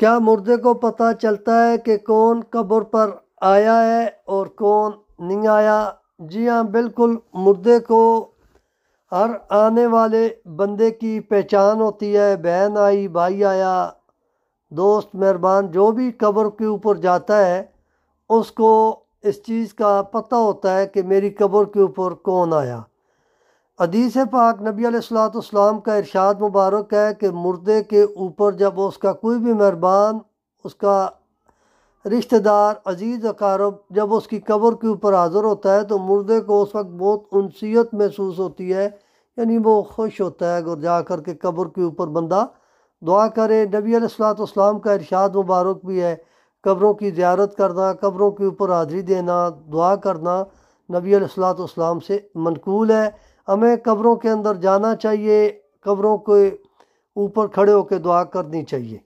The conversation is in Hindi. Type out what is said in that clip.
क्या मुर्दे को पता चलता है कि कौन कब्र पर आया है और कौन नहीं आया जी हाँ बिल्कुल मुर्दे को हर आने वाले बंदे की पहचान होती है बहन आई भाई आया दोस्त मेहरबान जो भी कब्र के ऊपर जाता है उसको इस चीज़ का पता होता है कि मेरी कब्र के ऊपर कौन आया अदीस पाक नबी सलाम का इरशाद मुबारक है कि मुर्दे के ऊपर जब उसका कोई भी मेहरबान उसका रिश्तेदार अजीज़ अकारब जब उसकी कब्र के ऊपर हाज़िर होता है तो मुर्दे को उस वक्त बहुत उनसीत महसूस होती है यानी वो खुश होता है और जा कर के कब्र के ऊपर बंदा दुआ करे नबी सलाम का इरशाद मुबारक भी है कब्रों की ज्यारत करना कब्रों के ऊपर हाज़री देना दुआ करना नबी सलाम से मनकूल है हमें कब्रों के अंदर जाना चाहिए कब्रों के ऊपर खड़े होकर दुआ करनी चाहिए